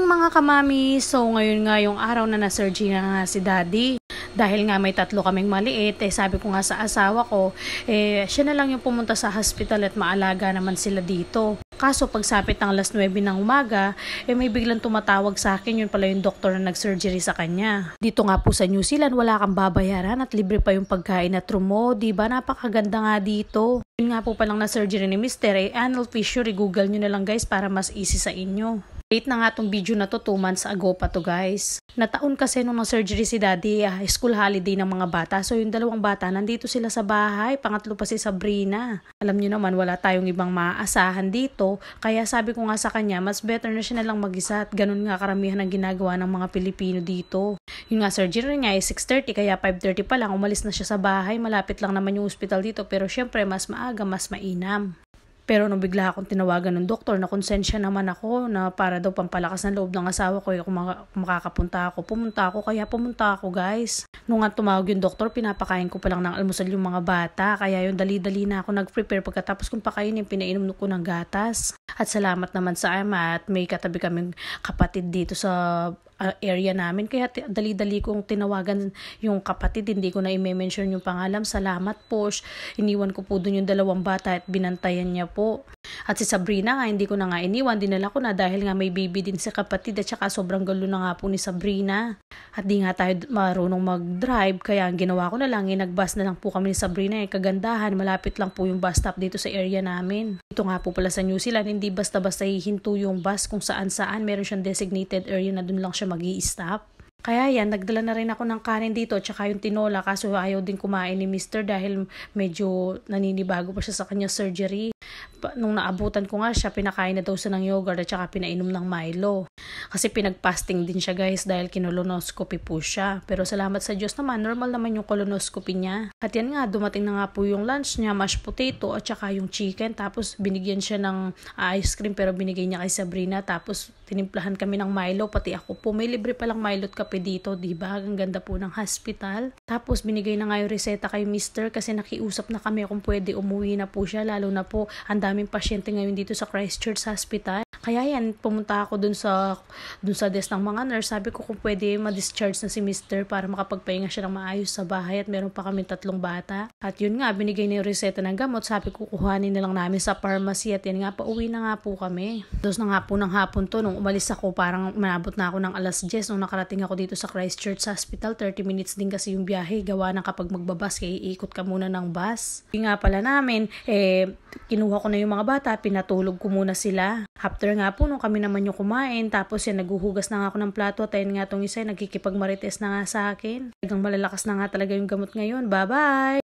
mga kamami, so ngayon nga yung araw na na-surgery na nga si daddy. Dahil nga may tatlo kaming maliit, eh sabi ko nga sa asawa ko, eh siya na lang yung pumunta sa hospital at maalaga naman sila dito. Kaso pagsapit ng last 9 ng umaga, eh may biglang tumatawag sa akin yun pala yung doktor na nag-surgery sa kanya. Dito nga po sa New Zealand, wala kang babayaran at libre pa yung pagkain at room mo, diba? Napakaganda nga dito. Yun nga po palang na-surgery ni Mr. Eh, anal fissure, google nyo na lang guys para mas easy sa inyo. Late na nga tong video na to, 2 months ago pa to guys. Nataon kasi nung na-surgery si daddy, uh, school holiday ng mga bata. So yung dalawang bata, nandito sila sa bahay. Pangatlo pa si Sabrina. Alam nyo naman, wala tayong ibang maaasahan dito. Kaya sabi ko nga sa kanya, mas better na siya nalang mag-isa at ganun nga karamihan ang ginagawa ng mga Pilipino dito. Yung nga surgery niya ay 6.30 kaya 5.30 pa lang umalis na siya sa bahay. Malapit lang naman yung hospital dito pero syempre mas maaga, mas mainam. Pero nung bigla akong tinawagan ng doktor na konsensya naman ako na para daw pampalakas ng loob ng asawa ko yung eh, maka- makakapunta ako. Pumunta ako, kaya pumunta ako guys. Nung nga tumawag yung doktor, pinapakain ko pa lang ng almusal yung mga bata. Kaya yung dali-dali na ako nag-prepare pagkatapos kong pakainin, pinainom ko ng gatas. At salamat naman sa ama at may katabi kaming kapatid dito sa uh, area namin. Kaya dali-dali kong tinawagan yung kapatid. Hindi ko na i-mention yung pangalan. Salamat po. Iniwan ko po dun yung dalawang bata at binantayan niya po. At si Sabrina nga, hindi ko na nga iniwan, dinala ko na dahil nga may baby din si kapatid at saka sobrang gulo na nga po ni Sabrina. At di nga tayo marunong mag-drive, kaya ang ginawa ko na lang, eh, nag-bus na lang po kami ni Sabrina, eh, kagandahan, malapit lang po yung bus stop dito sa area namin. Ito nga po pala sa New Zealand, hindi basta-basta hihinto yung bus kung saan-saan, meron siyang designated area na dun lang siya mag stop kaya yan, nagdala na rin ako ng kanin dito at saka yung tinola kaso ayaw din kumain ni mister dahil medyo naninibago pa siya sa kanya surgery nung naabutan ko nga siya, pinakain na daw siya ng yogurt at saka pinainom ng Milo. Kasi pinagpasting din siya guys dahil kinolonoscopy po siya. Pero salamat sa Diyos naman, normal naman yung colonoscopy niya. At yan nga, dumating na nga po yung lunch niya, mashed potato at saka yung chicken. Tapos binigyan siya ng ah, ice cream pero binigay niya kay Sabrina. Tapos tinimplahan kami ng Milo, pati ako po. May libre palang Milo at kape dito, di ba? Ang ganda po ng hospital. Tapos binigay na nga yung reseta kay mister kasi nakiusap na kami kung pwede umuwi na po siya. Lalo na po, ang daming pasyente ngayon dito sa Christchurch Hospital. Kaya yan, pumunta ako dun sa, dun sa desk ng mga nurse. Sabi ko kung pwede ma-discharge na si mister para makapagpahinga siya ng maayos sa bahay at meron pa kami tatlong bata. At yun nga, binigay na yung reseta ng gamot. Sabi ko kukuhanin na lang namin sa pharmacy at yan nga, pauwi na nga po kami. Dos na nga po ng hapon to, nung umalis ako, parang manabot na ako ng alas 10 nung nakarating ako dito sa Christchurch Hospital. 30 minutes din kasi yung biyahe. Gawa na kapag magbabas, kaya iikot ka muna ng bus. Yung nga pala namin, eh, kinuha ko na yung mga bata, pinatulog ko muna sila. After after nga po, nung kami naman yung kumain, tapos yan, naguhugas na nga ako ng plato, at ayun nga tong isa, nagkikipagmarites na nga sa akin. Talagang malalakas na nga talaga yung gamot ngayon. Bye-bye!